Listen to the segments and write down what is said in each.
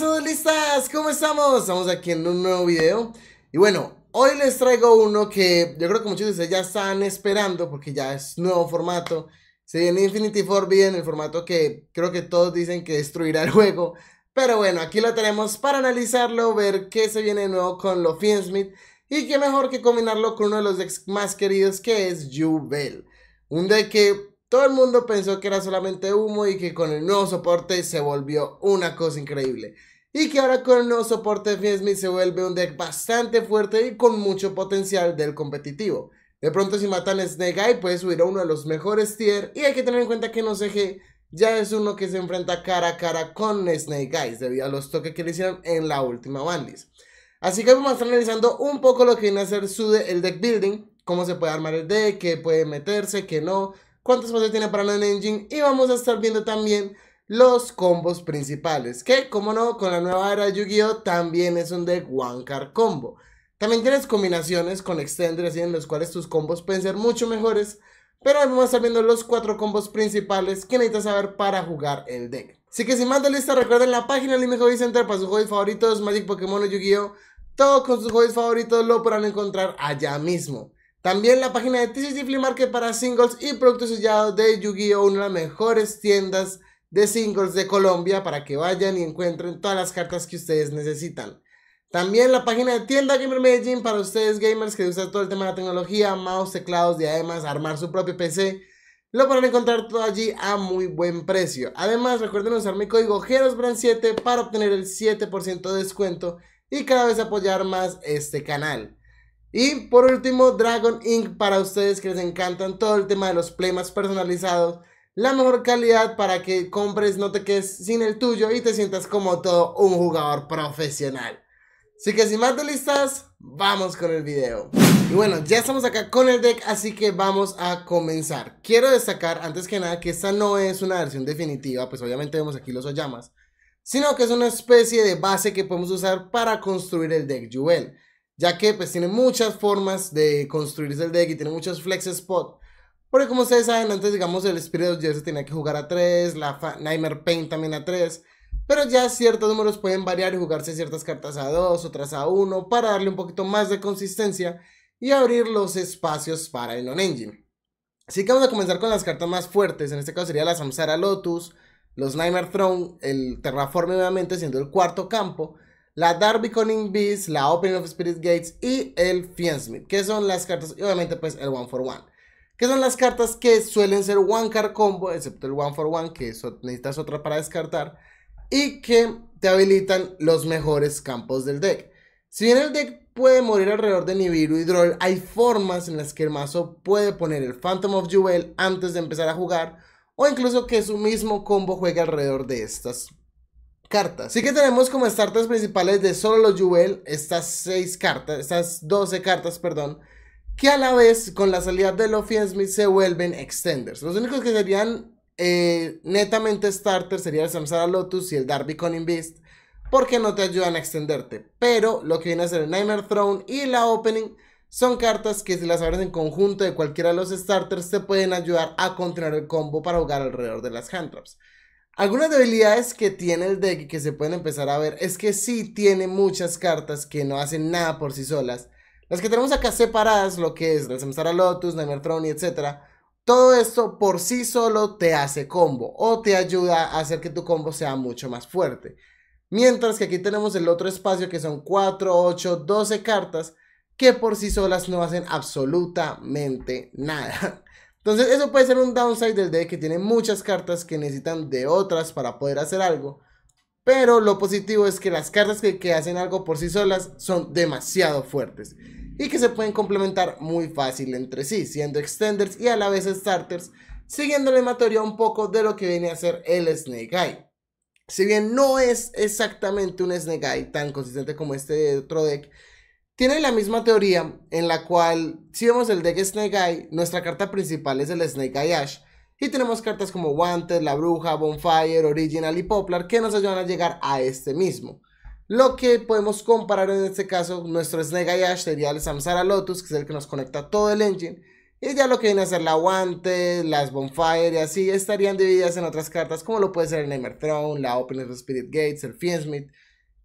listas, listas, ¿cómo estamos? Estamos aquí en un nuevo video Y bueno, hoy les traigo uno que yo creo que muchos de ustedes ya están esperando Porque ya es nuevo formato Se viene Infinity Forbidden, el formato que creo que todos dicen que destruirá el juego Pero bueno, aquí lo tenemos para analizarlo, ver qué se viene de nuevo con los Smith Y qué mejor que combinarlo con uno de los decks más queridos que es Jubel Un deck que todo el mundo pensó que era solamente humo y que con el nuevo soporte se volvió una cosa increíble. Y que ahora con el nuevo soporte de Smith se vuelve un deck bastante fuerte y con mucho potencial del competitivo. De pronto si matan a Snake Eye puede subir a uno de los mejores tier y hay que tener en cuenta que no sé qué ya es uno que se enfrenta cara a cara con Snake Eyes debido a los toques que le hicieron en la última bandis. Así que vamos a estar analizando un poco lo que viene a ser el deck building, cómo se puede armar el deck, qué puede meterse, qué no, cuántos cosas tiene para la Engine y vamos a estar viendo también los combos principales, que como no, con la nueva era de Yu-Gi-Oh! también es un deck One Card Combo. También tienes combinaciones con Extenders en los cuales tus combos pueden ser mucho mejores, pero vamos a estar viendo los cuatro combos principales que necesitas saber para jugar el deck. Así que si más de lista, recuerden la página Lime Hobby Center para sus juegos favoritos, Magic, Pokémon o Yu-Gi-Oh! Todo con sus juegos favoritos lo podrán encontrar allá mismo. También la página de TCC Flea Market para singles y productos sellados de Yu-Gi-Oh! Una de las mejores tiendas de singles de Colombia para que vayan y encuentren todas las cartas que ustedes necesitan. También la página de Tienda Gamer Medellín para ustedes gamers que usan todo el tema de la tecnología, mouse, teclados y además armar su propio PC. Lo podrán encontrar todo allí a muy buen precio. Además recuerden usar mi código gerosbran 7 para obtener el 7% de descuento y cada vez apoyar más este canal. Y por último, Dragon Inc. para ustedes que les encantan todo el tema de los playmas personalizados. La mejor calidad para que compres, no te quedes sin el tuyo y te sientas como todo un jugador profesional. Así que sin más de listas, vamos con el video. Y bueno, ya estamos acá con el deck, así que vamos a comenzar. Quiero destacar antes que nada que esta no es una versión definitiva, pues obviamente vemos aquí los Oyamas, sino que es una especie de base que podemos usar para construir el deck Jewel ya que pues tiene muchas formas de construirse el deck y tiene muchos flex spot. Porque como ustedes saben, antes digamos el Spirit of Jersey tenía que jugar a 3, la Nightmare Paint también a 3, pero ya ciertos números pueden variar y jugarse ciertas cartas a 2, otras a 1, para darle un poquito más de consistencia y abrir los espacios para el non-engine. Así que vamos a comenzar con las cartas más fuertes, en este caso sería la Samsara Lotus, los Nightmare Throne, el Terraform nuevamente siendo el cuarto campo, la Darby Conning Beast, la Opening of Spirit Gates y el Fiendsmith, que son las cartas, y obviamente pues el One for One, que son las cartas que suelen ser One Card Combo, excepto el One for One, que eso necesitas otra para descartar, y que te habilitan los mejores campos del deck. Si bien el deck puede morir alrededor de Nibiru y Droll, hay formas en las que el mazo puede poner el Phantom of Jewel antes de empezar a jugar, o incluso que su mismo combo juegue alrededor de estas cartas. Así que tenemos como starters principales de solo los Jewel estas 6 cartas, estas 12 cartas, perdón, que a la vez con la salida de Luffy Smith se vuelven extenders. Los únicos que serían eh, netamente starters serían el Samsara Lotus y el Darby Conning Beast, porque no te ayudan a extenderte. Pero lo que viene a ser el Nightmare Throne y la Opening son cartas que si las abres en conjunto de cualquiera de los starters te pueden ayudar a contener el combo para jugar alrededor de las hand traps. Algunas debilidades que tiene el deck y que se pueden empezar a ver es que sí tiene muchas cartas que no hacen nada por sí solas. Las que tenemos acá separadas, lo que es Samsara Lotus, Nightmare Throne y etc. Todo esto por sí solo te hace combo o te ayuda a hacer que tu combo sea mucho más fuerte. Mientras que aquí tenemos el otro espacio que son 4, 8, 12 cartas que por sí solas no hacen absolutamente nada. Entonces eso puede ser un downside del deck que tiene muchas cartas que necesitan de otras para poder hacer algo. Pero lo positivo es que las cartas que, hacen algo por sí solas son demasiado fuertes y que se pueden complementar muy fácil entre sí, siendo extenders y a la vez starters, siguiendo la hematoria un poco de lo que viene a ser el Snake Eye. Si bien no es exactamente un Snake Eye tan consistente como este otro deck, tiene la misma teoría en la cual, si vemos el deck Snake Eye, nuestra carta principal es el Snake Eye Ash. Y tenemos cartas como Wanted, La Bruja, Bonfire, Original y Poplar que nos ayudan a llegar a este mismo. Lo que podemos comparar en este caso, nuestro Snake Eye Ash sería el Samsara Lotus, que es el que nos conecta todo el engine. Y ya lo que viene a ser la Wanted, las Bonfire y así, estarían divididas en otras cartas, como lo puede ser el Nightmare Throne, la Open Spirit Gates, el Fiendsmith.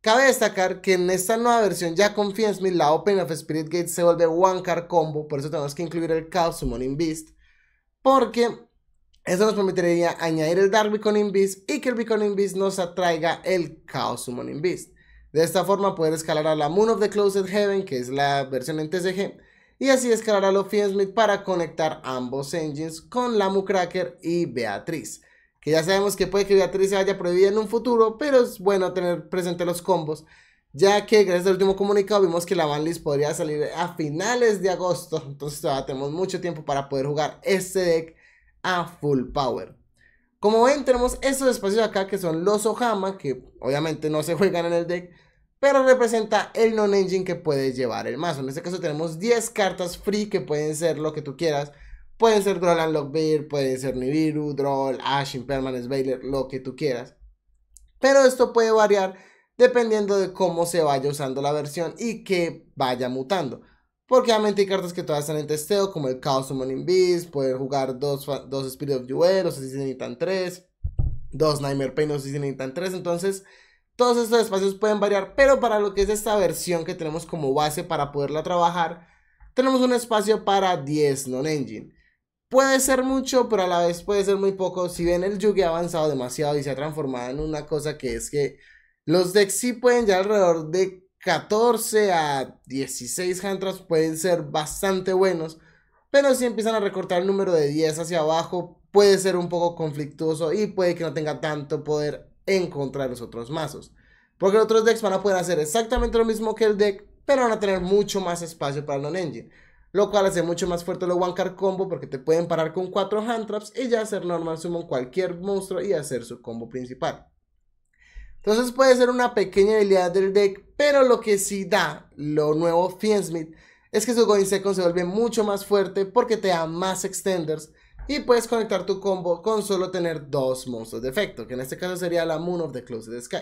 Cabe destacar que en esta nueva versión ya con Fiendsmith la Open of Spirit Gate se vuelve One Car Combo, por eso tenemos que incluir el Chaos Summoning Beast, porque eso nos permitiría añadir el Dark Beaconing Beast y que el Beaconing Beast nos atraiga el Chaos Summoning Beast. De esta forma poder escalar a la Moon of the Closed Heaven, que es la versión en TCG, y así escalar a los Fiendsmith para conectar ambos engines con la Mucracker y Beatriz que ya sabemos que puede que Beatriz se vaya prohibido en un futuro, pero es bueno tener presente los combos, ya que gracias al último comunicado vimos que la banlist podría salir a finales de agosto, entonces todavía tenemos mucho tiempo para poder jugar este deck a full power. Como ven, tenemos estos espacios acá que son los Ohama, que obviamente no se juegan en el deck, pero representa el non-engine que puede llevar el mazo. En este caso tenemos 10 cartas free que pueden ser lo que tú quieras, Pueden ser Droll, Unlock, Lockbeer, puede ser Nibiru, Droll, Ash, Impermanence, Baylor, lo que tú quieras. Pero esto puede variar dependiendo de cómo se vaya usando la versión y que vaya mutando. Porque obviamente hay cartas que todavía están en testeo, como el Chaos Summoning Beast, pueden jugar dos, dos Spirit of Jewel, no sé si se necesitan tres, dos Nightmare Pain, no si se necesitan tres, entonces... Todos estos espacios pueden variar, pero para lo que es esta versión que tenemos como base para poderla trabajar, tenemos un espacio para 10 non-engine. Puede ser mucho, pero a la vez puede ser muy poco. Si bien el Yugi ha avanzado demasiado y se ha transformado en una cosa que es que los decks sí pueden ya alrededor de 14 a 16 Hantras pueden ser bastante buenos, pero si empiezan a recortar el número de 10 hacia abajo, puede ser un poco conflictuoso y puede que no tenga tanto poder en contra de los otros mazos. Porque los otros decks van a poder hacer exactamente lo mismo que el deck, pero van a tener mucho más espacio para el non-engine lo cual hace mucho más fuerte los One Card Combo porque te pueden parar con 4 Hand Traps y ya hacer Normal Summon cualquier monstruo y hacer su combo principal. Entonces puede ser una pequeña habilidad del deck, pero lo que sí da lo nuevo Fiendsmith es que su Going Second se vuelve mucho más fuerte porque te da más extenders y puedes conectar tu combo con solo tener dos monstruos de efecto, que en este caso sería la Moon of the Closed Sky,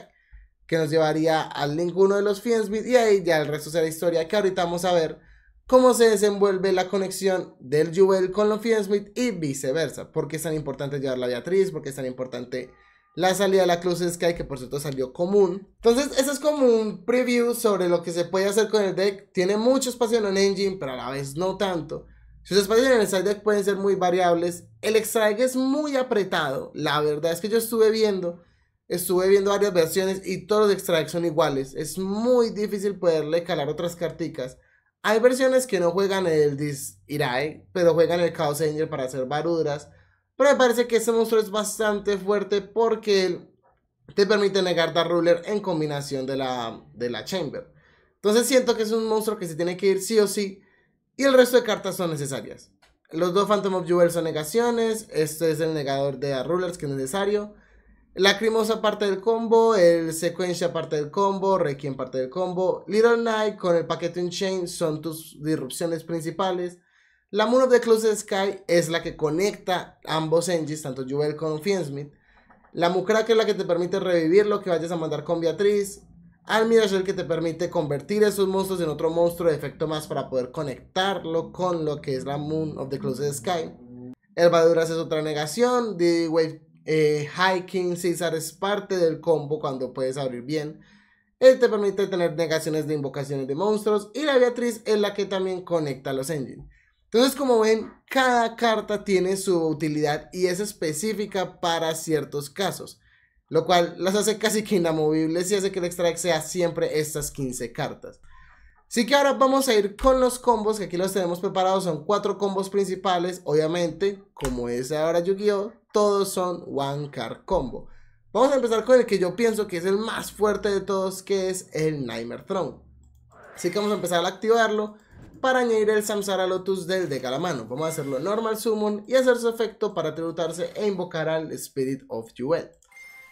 que nos llevaría al ninguno de los Fiendsmith y ahí ya el resto será historia que ahorita vamos a ver cómo se desenvuelve la conexión del Jewel con los Smith y viceversa. ¿Por qué es tan importante llevar la Beatriz? ¿Por qué es tan importante la salida de la cruz Sky, que por cierto salió común. Entonces, eso es como un preview sobre lo que se puede hacer con el deck. Tiene mucho espacio en el engine, pero a la vez no tanto. Sus espacios en el side deck pueden ser muy variables. El extra deck es muy apretado. La verdad es que yo estuve viendo, estuve viendo varias versiones y todos los extra son iguales. Es muy difícil poderle calar otras carticas. Hay versiones que no juegan el irae pero juegan el Chaos Angel para hacer Barudras. Pero me parece que este monstruo es bastante fuerte porque te permite negar Dark Ruler en combinación de la, de la Chamber. Entonces siento que es un monstruo que se tiene que ir sí o sí. Y el resto de cartas son necesarias. Los dos Phantom of Jewel son negaciones. Este es el negador de Dark Rulers que es necesario. Lacrimosa parte del combo, el Secuencia parte del combo, Requiem parte del combo, Little Knight con el paquete chain son tus disrupciones principales. La Moon of the Closed Sky es la que conecta ambos engines, tanto Jubel como Fiendsmith. La Mucra que es la que te permite revivir lo que vayas a mandar con Beatriz. Almiras es el que te permite convertir esos monstruos en otro monstruo de efecto más para poder conectarlo con lo que es la Moon of the Closed Sky. El Baduras es otra negación. The Wave eh, hiking César es parte del combo cuando puedes abrir bien. Él te permite tener negaciones de invocaciones de monstruos y la Beatriz es la que también conecta los engines. Entonces, como ven, cada carta tiene su utilidad y es específica para ciertos casos, lo cual las hace casi que inamovibles y hace que el extract sea siempre estas 15 cartas. Así que ahora vamos a ir con los combos, que aquí los tenemos preparados, son cuatro combos principales, obviamente, como es ahora Yu-Gi-Oh, todos son One Card Combo. Vamos a empezar con el que yo pienso que es el más fuerte de todos, que es el Nightmare Throne. Así que vamos a empezar a activarlo para añadir el Samsara Lotus del de a la mano. Vamos a hacerlo normal summon y hacer su efecto para tributarse e invocar al Spirit of Jewel.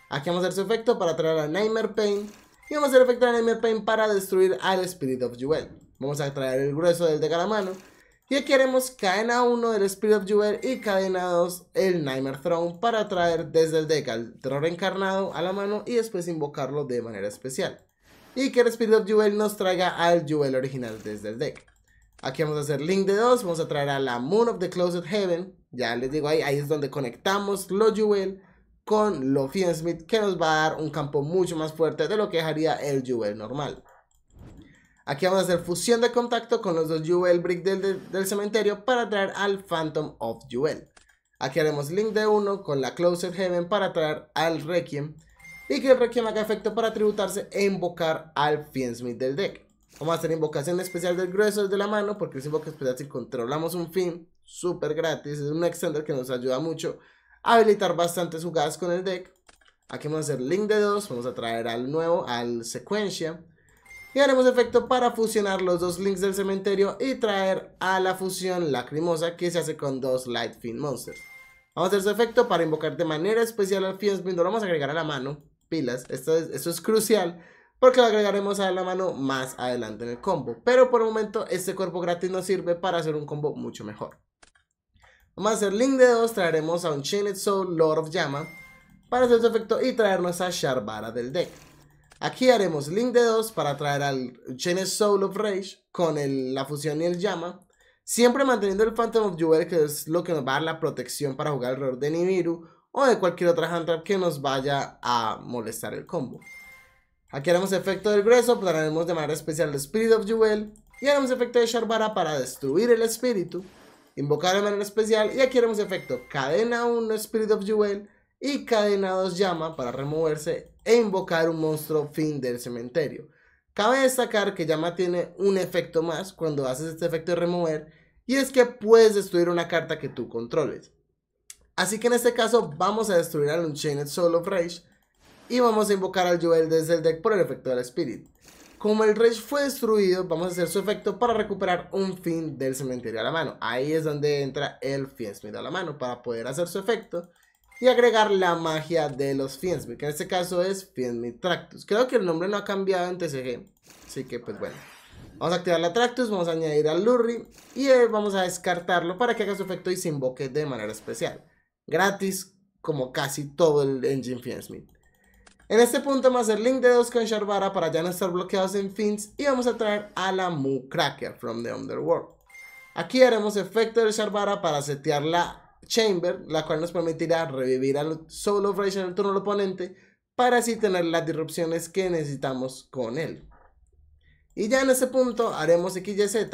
Aquí vamos a hacer su efecto para traer a Nightmare Pain y vamos a hacer efecto el pain para destruir al Spirit of Jewel. Vamos a traer el grueso del deck a la mano. Y aquí haremos cadena 1 del Spirit of Jewel y cadena 2 el Nightmare Throne para traer desde el deck al terror encarnado a la mano y después invocarlo de manera especial. Y que el Spirit of Jewel nos traiga al Jewel original desde el deck. Aquí vamos a hacer Link de 2, vamos a traer a la Moon of the Closed Heaven. Ya les digo ahí, ahí es donde conectamos los Jewel con lofian Smith que nos va a dar un campo mucho más fuerte de lo que haría el Jewel normal. Aquí vamos a hacer fusión de contacto con los dos Jewel Brick del, cementerio para traer al Phantom of Jewel. Aquí haremos Link de 1 con la Closed Heaven para traer al Requiem y que el Requiem haga efecto para tributarse e invocar al smith del deck. Vamos a hacer invocación especial del grueso de la mano porque es invocación especial si controlamos un Fiend. súper gratis, es un extender que nos ayuda mucho habilitar bastantes jugadas con el deck. Aquí vamos a hacer link de dos, vamos a traer al nuevo, al secuencia. Y haremos efecto para fusionar los dos links del cementerio y traer a la fusión lacrimosa que se hace con dos Light Fin Monsters. Vamos a hacer su efecto para invocar de manera especial al Fiend Lo vamos a agregar a la mano, pilas, esto es, esto es crucial porque lo agregaremos a la mano más adelante en el combo. Pero por el momento este cuerpo gratis nos sirve para hacer un combo mucho mejor. Vamos a hacer link de 2, traeremos a un Chained Soul, Lord of Llama, para hacer su efecto y traernos a Sharbara del deck. Aquí haremos link de 2 para traer al Chained Soul of Rage con la fusión y el Llama. Siempre manteniendo el Phantom of Jewel, que es lo que nos va a dar la protección para jugar alrededor de Nibiru o de cualquier otra handtrap que nos vaya a molestar el combo. Aquí haremos efecto del grueso, traeremos de manera especial el Spirit of Jewel y haremos efecto de Sharbara para destruir el espíritu invocar de manera especial y aquí haremos efecto cadena 1 Spirit of Jewel y cadena 2 llama para removerse e invocar un monstruo fin del cementerio. Cabe destacar que llama tiene un efecto más cuando haces este efecto de remover y es que puedes destruir una carta que tú controles. Así que en este caso vamos a destruir al Unchained Soul of Rage y vamos a invocar al Jewel desde el deck por el efecto del Spirit. Como el Rage fue destruido, vamos a hacer su efecto para recuperar un fin del cementerio a la mano. Ahí es donde entra el Fiendsmith a la mano para poder hacer su efecto y agregar la magia de los Fiendsmith, que en este caso es Fiendsmith Tractus. Creo que el nombre no ha cambiado en TCG, así que pues bueno. Vamos a activar la Tractus, vamos a añadir al Lurry y eh, vamos a descartarlo para que haga su efecto y se invoque de manera especial. Gratis, como casi todo el Engine Fiendsmith. En este punto vamos a hacer link de dos con Sharvara para ya no estar bloqueados en fins y vamos a traer a la Mu Cracker from the Underworld. Aquí haremos efecto de Sharvara para setear la Chamber, la cual nos permitirá revivir al solo Rage en el turno del oponente para así tener las disrupciones que necesitamos con él. Y ya en este punto haremos XYZ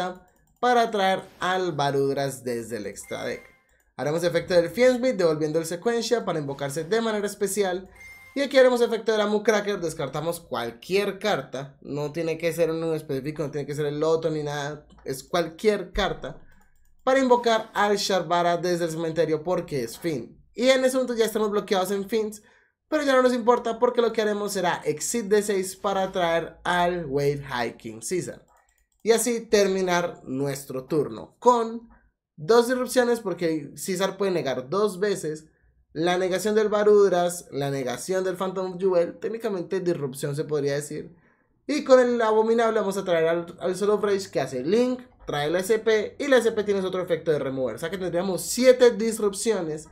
para traer al Barudras desde el extra deck. Haremos efecto del Fiendsbit devolviendo el secuencia para invocarse de manera especial y aquí haremos efecto de la Mucracker, descartamos cualquier carta, no tiene que ser uno específico, no tiene que ser el loto ni nada, es cualquier carta, para invocar al Sharvara desde el cementerio porque es fin. Y en ese momento ya estamos bloqueados en fins, pero ya no nos importa porque lo que haremos será exit de 6 para atraer al Wave Hiking Caesar. Y así terminar nuestro turno con dos disrupciones porque Caesar puede negar dos veces la negación del Barudras, la negación del Phantom Jewel, técnicamente disrupción se podría decir. Y con el abominable vamos a traer al, Solo Rage que hace Link, trae la SP y la SP tiene otro efecto de remover. O sea que tendríamos 7 disrupciones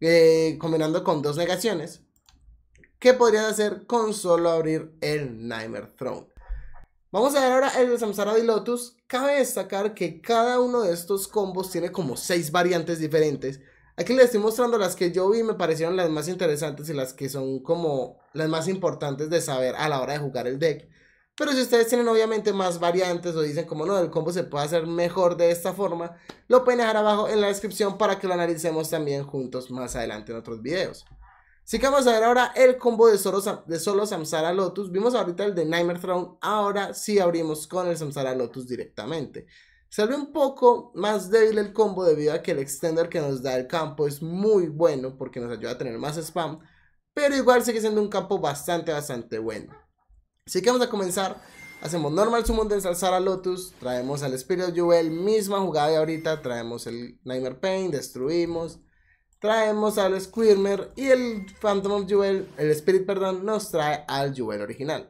eh, combinando con dos negaciones. Que podrían hacer con solo abrir el Nightmare Throne? Vamos a ver ahora el Samsara de Lotus. Cabe destacar que cada uno de estos combos tiene como 6 variantes diferentes. Aquí les estoy mostrando las que yo vi me parecieron las más interesantes y las que son como las más importantes de saber a la hora de jugar el deck. Pero si ustedes tienen obviamente más variantes o dicen como no, el combo se puede hacer mejor de esta forma, lo pueden dejar abajo en la descripción para que lo analicemos también juntos más adelante en otros videos. Así que vamos a ver ahora el combo de solo, de solo Samsara Lotus. Vimos ahorita el de Nightmare Throne, ahora sí abrimos con el Samsara Lotus directamente ve un poco más débil el combo debido a que el extender que nos da el campo es muy bueno porque nos ayuda a tener más spam, pero igual sigue siendo un campo bastante, bastante bueno. Así que vamos a comenzar. Hacemos normal summon de ensalzar a Lotus, traemos al Spirit of Jewel, misma jugada de ahorita, traemos el Nightmare Pain, destruimos, traemos al Squirmer y el Phantom of Jewel, el Spirit, perdón, nos trae al Jewel original.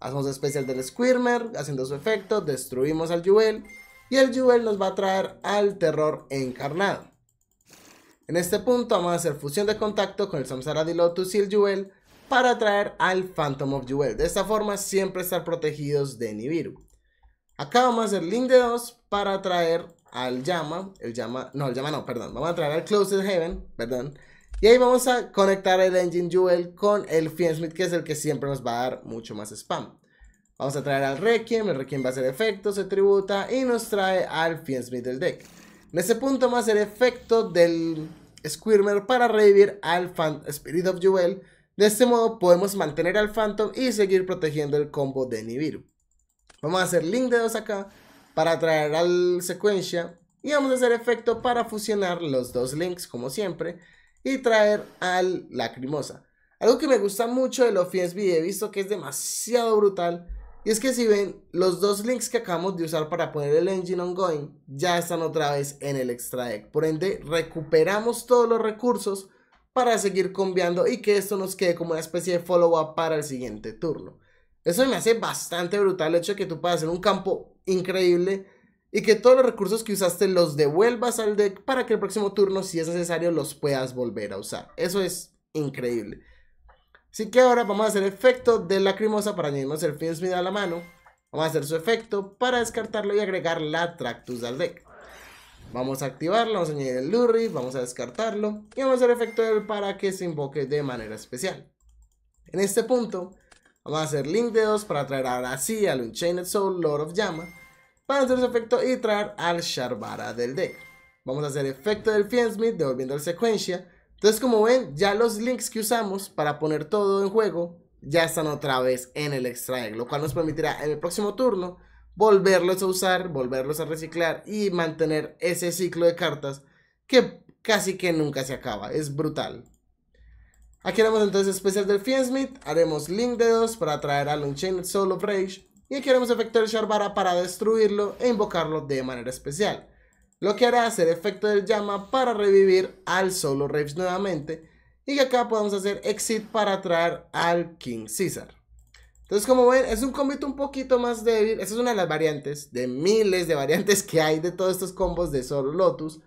Hacemos especial del Squirmer, haciendo su efecto, destruimos al Jewel, y el Jewel nos va a traer al terror encarnado. En este punto vamos a hacer fusión de contacto con el Samsara de Lotus y el Jewel para traer al Phantom of Jewel. De esta forma siempre estar protegidos de Nibiru. Acá vamos a hacer link de 2 para traer al llama, el llama, no, el llama no, perdón, vamos a traer al Closed Heaven, perdón. Y ahí vamos a conectar el Engine Jewel con el Fiendsmith, que es el que siempre nos va a dar mucho más spam. Vamos a traer al Requiem, el Requiem va a hacer efecto, se tributa y nos trae al Fiendsmith del deck. En ese punto va a ser efecto del Squirmer para revivir al Spirit of Jewel. De este modo podemos mantener al Phantom y seguir protegiendo el combo de Nibiru. Vamos a hacer Link de 2 acá para traer al Secuencia. Y vamos a hacer efecto para fusionar los dos links como siempre. Y traer al Lacrimosa. Algo que me gusta mucho de los Fiendsmith, he visto que es demasiado brutal y es que si ven, los dos links que acabamos de usar para poner el engine ongoing ya están otra vez en el extra deck. Por ende, recuperamos todos los recursos para seguir cambiando y que esto nos quede como una especie de follow-up para el siguiente turno. Eso me hace bastante brutal el hecho de que tú puedas hacer un campo increíble y que todos los recursos que usaste los devuelvas al deck para que el próximo turno, si es necesario, los puedas volver a usar. Eso es increíble. Así que ahora vamos a hacer efecto de lacrimosa para añadirnos el Fiendsmith a la mano. Vamos a hacer su efecto para descartarlo y agregar la Tractus al deck. Vamos a activarlo, vamos a añadir el Lurry, vamos a descartarlo y vamos a hacer efecto de él para que se invoque de manera especial. En este punto, vamos a hacer Link de 2 para traer ahora sí al Unchained Soul, Lord of Llama, para hacer su efecto y traer al Sharvara del deck. Vamos a hacer efecto del Fiendsmith devolviendo la secuencia entonces, como ven, ya los links que usamos para poner todo en juego ya están otra vez en el extraer, lo cual nos permitirá en el próximo turno volverlos a usar, volverlos a reciclar y mantener ese ciclo de cartas que casi que nunca se acaba, es brutal. Aquí haremos entonces especial del Fiendsmith, haremos Link de 2 para traer al Unchain Solo of Rage y aquí haremos Efector Sharbara para destruirlo e invocarlo de manera especial lo que hará hacer efecto del llama para revivir al solo Raves nuevamente y que acá podemos hacer exit para atraer al King Caesar. Entonces como ven es un combito un poquito más débil, esa es una de las variantes, de miles de variantes que hay de todos estos combos de solo Lotus,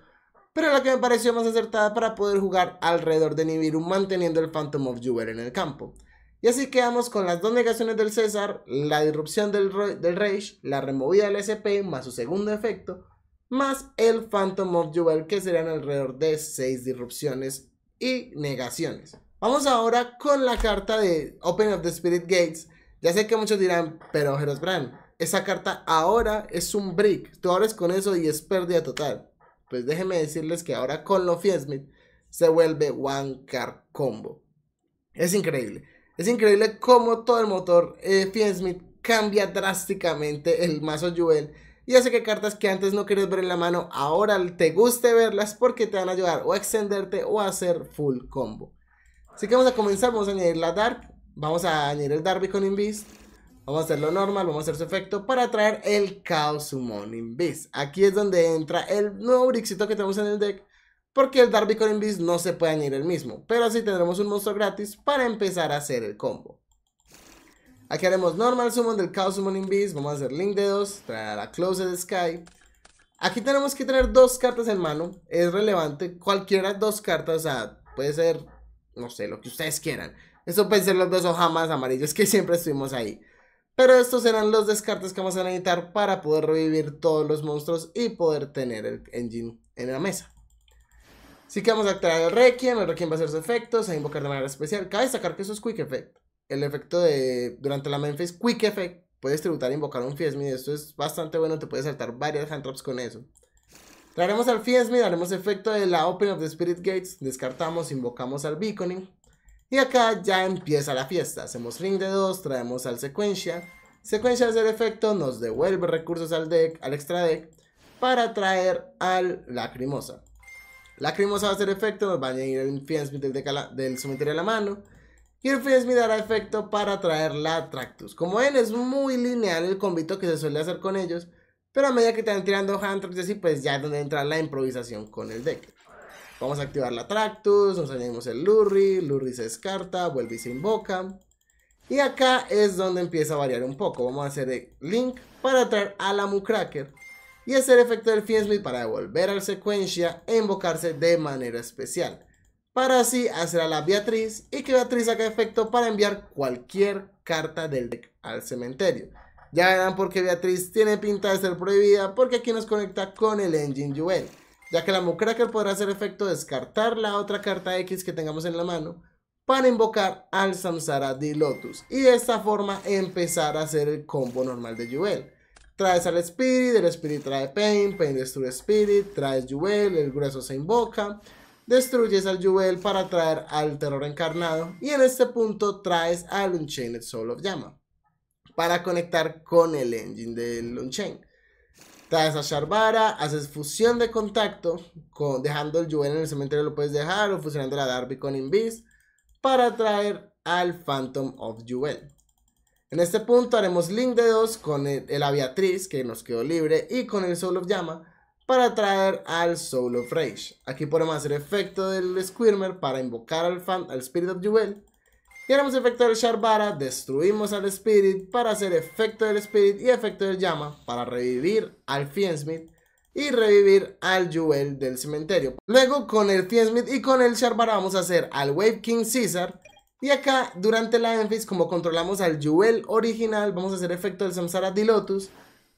pero la que me pareció más acertada para poder jugar alrededor de Nibiru manteniendo el Phantom of Jewel en el campo. Y así quedamos con las dos negaciones del César, la disrupción del, del Rage, la removida del SP más su segundo efecto, más el Phantom of Jewel, que serían alrededor de 6 disrupciones y negaciones. Vamos ahora con la carta de Open of the Spirit Gates. Ya sé que muchos dirán, pero Brand, esa carta ahora es un brick. Tú abres con eso y es pérdida total. Pues déjenme decirles que ahora con lo Fiesmith se vuelve One Card Combo. Es increíble. Es increíble cómo todo el motor eh, Fiesmith cambia drásticamente el mazo Jewel y hace que cartas que antes no querías ver en la mano, ahora te guste verlas porque te van a ayudar o a extenderte o a hacer full combo. Así que vamos a comenzar, vamos a añadir la Dark, vamos a añadir el Darby con Invis, vamos a hacerlo normal, vamos a hacer su efecto para traer el Chaos Summoning Invis Aquí es donde entra el nuevo brixito que tenemos en el deck, porque el Darby con Invis no se puede añadir el mismo, pero así tendremos un monstruo gratis para empezar a hacer el combo. Aquí haremos normal summon del Chaos Summoning Beast. Vamos a hacer link de dos. Traer a la Closed Sky. Aquí tenemos que tener dos cartas en mano. Es relevante. Cualquiera dos cartas. O puede ser, no sé, lo que ustedes quieran. Esto puede ser los dos ojamas amarillos que siempre estuvimos ahí. Pero estos serán los descartes que vamos a necesitar para poder revivir todos los monstruos y poder tener el engine en la mesa. Así que vamos a traer el Requiem, el Requiem va a hacer sus efectos, a invocar de manera especial. Cabe destacar que eso es Quick Effect el efecto de, durante la main Quick Effect, puedes tributar e invocar un Fiesmid, esto es bastante bueno, te puedes saltar varias hand traps con eso. Traeremos al Fiesmid, haremos efecto de la Open of the Spirit Gates, descartamos, invocamos al Beaconing, y acá ya empieza la fiesta, hacemos ring de 2, traemos al Secuencia, Secuencia el efecto, nos devuelve recursos al deck, al extra deck, para traer al Lacrimosa. Lacrimosa va a hacer efecto, nos va a añadir el Fiesmid del, del cementerio a la mano, y Kirby dará efecto para traer la Tractus. Como ven, es muy lineal el convito que se suele hacer con ellos, pero a medida que están tirando Huntress y así, pues ya es donde entra la improvisación con el deck. Vamos a activar la Tractus, nos añadimos el Lurry, Lurry se descarta, vuelve y se invoca. Y acá es donde empieza a variar un poco. Vamos a hacer el Link para atraer a la Mucracker y hacer efecto del Fiensmith para devolver la secuencia e invocarse de manera especial para así hacer a la Beatriz y que Beatriz haga efecto para enviar cualquier carta del deck al cementerio. Ya verán por qué Beatriz tiene pinta de ser prohibida, porque aquí nos conecta con el Engine Jewel, ya que la Mucracker podrá hacer efecto descartar la otra carta X que tengamos en la mano para invocar al Samsara de Lotus y de esta forma empezar a hacer el combo normal de Jewel. Traes al Spirit, el Spirit trae Pain, Pain destruye Spirit, traes Jewel, el grueso se invoca, destruyes al Jubel para traer al Terror Encarnado y en este punto traes al Unchained Soul of Yama para conectar con el engine del Unchained. Traes a Sharbara, haces fusión de contacto, con, dejando el Jubel en el cementerio lo puedes dejar o fusionando la Darby con Invis para traer al Phantom of Jewel. En este punto haremos link de 2 con el, el, Aviatriz que nos quedó libre y con el Soul of Yama para traer al Soul of Rage. Aquí podemos hacer efecto del Squirmer para invocar al, fan, al Spirit of Jewel. haremos efecto del Sharbara, destruimos al Spirit para hacer efecto del Spirit y efecto del Llama para revivir al Fiendsmith y revivir al Jewel del cementerio. Luego con el Fiendsmith y con el Sharbara vamos a hacer al Wave King Caesar. Y acá durante la Enfis como controlamos al Jewel original vamos a hacer efecto del Samsara Dilotus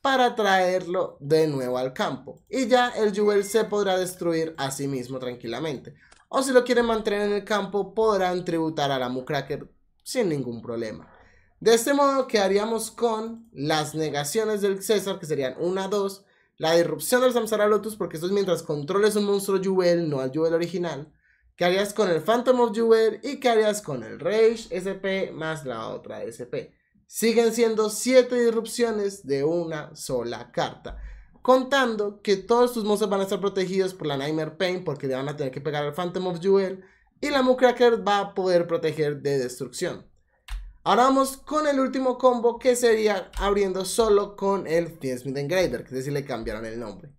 para traerlo de nuevo al campo. Y ya el Jewel se podrá destruir a sí mismo tranquilamente. O si lo quieren mantener en el campo, podrán tributar a la Mucracker sin ningún problema. De este modo quedaríamos con las negaciones del César, que serían 1, 2, la irrupción del Samsara Lotus, porque esto es mientras controles un monstruo Jewel, no al Jewel original. ¿Qué harías con el Phantom of Jewel? ¿Y qué harías con el Rage SP más la otra SP? siguen siendo siete disrupciones de una sola carta. Contando que todos sus monstruos van a estar protegidos por la Nightmare Pain porque le van a tener que pegar al Phantom of Jewel y la Mooncracker va a poder proteger de destrucción. Ahora vamos con el último combo que sería abriendo solo con el Smith Engraver, que es decir, le cambiaron el nombre.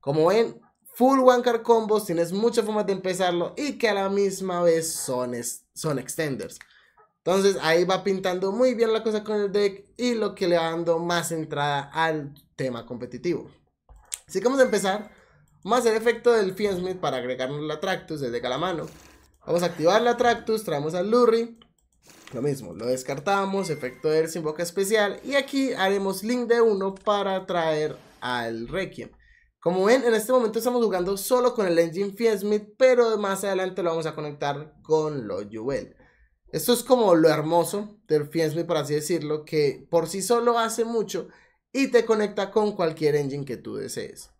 Como ven, full one card combos, tienes muchas formas de empezarlo y que a la misma vez son extenders. Entonces ahí va pintando muy bien la cosa con el deck y lo que le va dando más entrada al tema competitivo. Así que vamos a empezar. Más el efecto del Fiendsmith para agregarnos la Tractus desde a la mano. Vamos a activar la Tractus, traemos al Lurry. Lo mismo, lo descartamos, efecto del sin boca especial. Y aquí haremos link de 1 para traer al Requiem. Como ven, en este momento estamos jugando solo con el Engine Fiendsmith, pero más adelante lo vamos a conectar con los Jewel. Esto es como lo hermoso del Fiendsmith por así decirlo, que por sí solo hace mucho y te conecta con cualquier engine que tú desees.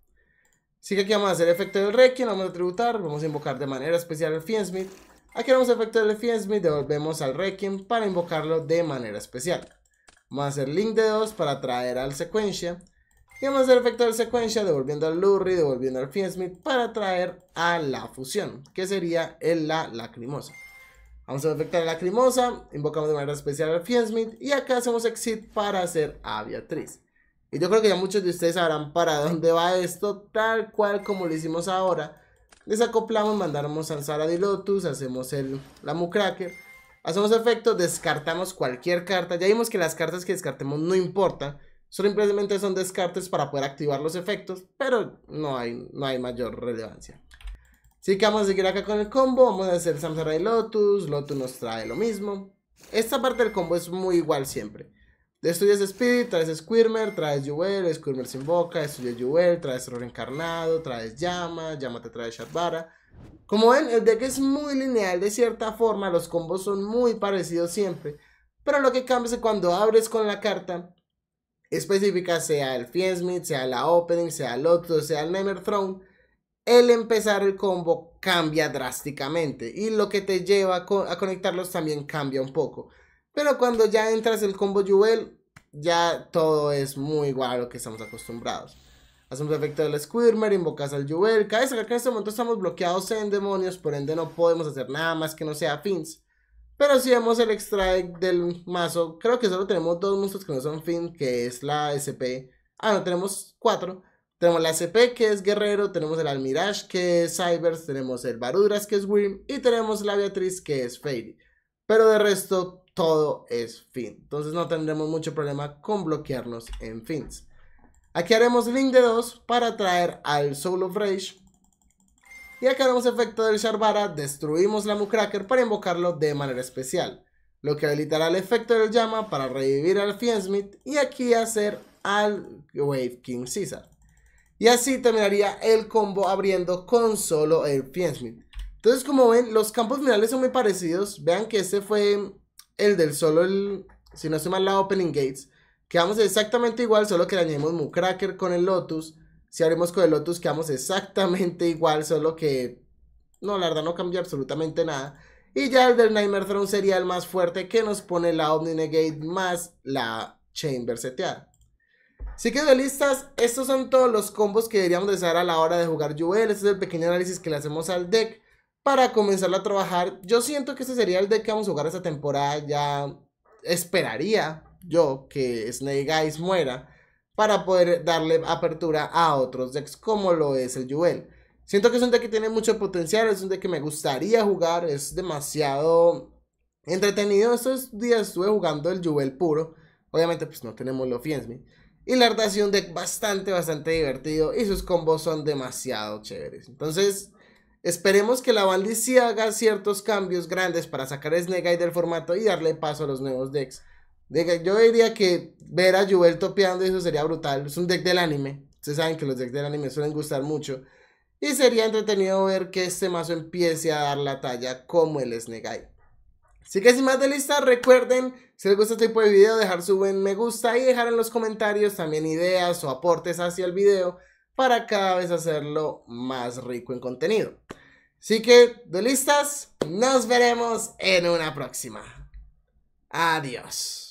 Así que aquí vamos a hacer efecto del Requiem, vamos a tributar, vamos a invocar de manera especial al Fiendsmith, Aquí vamos a efecto del Fiensmith, devolvemos al Requiem para invocarlo de manera especial. Vamos a hacer link de 2 para traer al secuencia. Y vamos a hacer efecto del secuencia devolviendo al Lurry, devolviendo al Fiendsmith para traer a la fusión, que sería el la lacrimosa. Vamos a efectuar la lacrimosa, invocamos de manera especial al Fiensmith y acá hacemos exit para hacer a Beatriz. Y yo creo que ya muchos de ustedes sabrán para dónde va esto, tal cual como lo hicimos ahora. Desacoplamos, mandamos al Zara de Lotus, hacemos el, la Cracker, hacemos efecto, descartamos cualquier carta. Ya vimos que las cartas que descartemos no importan, solo simplemente son descartes para poder activar los efectos, pero no hay, no hay mayor relevancia. Así que vamos a seguir acá con el combo. Vamos a hacer Samsara y Lotus. Lotus nos trae lo mismo. Esta parte del combo es muy igual siempre. Destruyes Spirit, traes Squirmer, traes Jewel, Squirmer sin boca, destruyes Jewel, traes Error Encarnado, traes Llama, Llama te trae Shadbara. Como ven, el deck es muy lineal de cierta forma, los combos son muy parecidos siempre. Pero lo que cambia es cuando abres con la carta específica, sea el Fiendsmith, sea la Opening, sea el Lotus, sea el Never Throne, el empezar el combo cambia drásticamente y lo que te lleva a, conectarlos también cambia un poco. Pero cuando ya entras el combo Jewel, ya todo es muy igual a lo que estamos acostumbrados. Hacemos efecto del Squirmer, invocas al Jewel. Cabe sacar que en este momento estamos bloqueados en demonios, por ende no podemos hacer nada más que no sea Fins. Pero si vemos el extract del mazo, creo que solo tenemos dos monstruos que no son Fins, que es la SP. Ah, no, tenemos cuatro. Tenemos la CP que es Guerrero, tenemos el Almirage que es Cybers, tenemos el Barudras que es Wim y tenemos la Beatriz que es Fairy. Pero de resto todo es fin. Entonces no tendremos mucho problema con bloquearnos en fins. Aquí haremos link de 2 para traer al Soul of Rage. Y aquí haremos efecto del Sharvara, destruimos la Mucracker para invocarlo de manera especial. Lo que habilitará el efecto del llama para revivir al Fiendsmith y aquí hacer al Wave King Caesar. Y así terminaría el combo abriendo con solo el Fiendsmith. Entonces, como ven, los campos finales son muy parecidos. Vean que este fue el del solo, el, si no se mal, la Opening Gates. Quedamos exactamente igual, solo que le añadimos Mucracker con el Lotus. Si abrimos con el Lotus, quedamos exactamente igual, solo que... No, la verdad no cambia absolutamente nada. Y ya el del Nightmare Throne sería el más fuerte que nos pone la Omni Negate más la Chamber seteada. Así que listas, estos son todos los combos que deberíamos desear a la hora de jugar Yuel. Este es el pequeño análisis que le hacemos al deck para comenzarlo a trabajar. Yo siento que ese sería el deck que vamos a jugar esta temporada. Ya esperaría yo que Snake Eyes muera para poder darle apertura a otros decks como lo es el Yuel. Siento que es un deck que tiene mucho potencial, es un deck que me gustaría jugar, es demasiado entretenido. Estos días estuve jugando el Yuel puro. Obviamente pues no tenemos lo Fiensme. Y la verdad ha sido un deck bastante, bastante divertido y sus combos son demasiado chéveres. Entonces, esperemos que la Bandy sí haga ciertos cambios grandes para sacar a Snegai del formato y darle paso a los nuevos decks. Yo diría que ver a Jubel topeando eso sería brutal. Es un deck del anime. Ustedes saben que los decks del anime suelen gustar mucho. Y sería entretenido ver que este mazo empiece a dar la talla como el Snegai. Así que sin más de lista, recuerden, si les gusta este tipo de video, dejar su buen me gusta y dejar en los comentarios también ideas o aportes hacia el video para cada vez hacerlo más rico en contenido. Así que, de listas, nos veremos en una próxima. Adiós.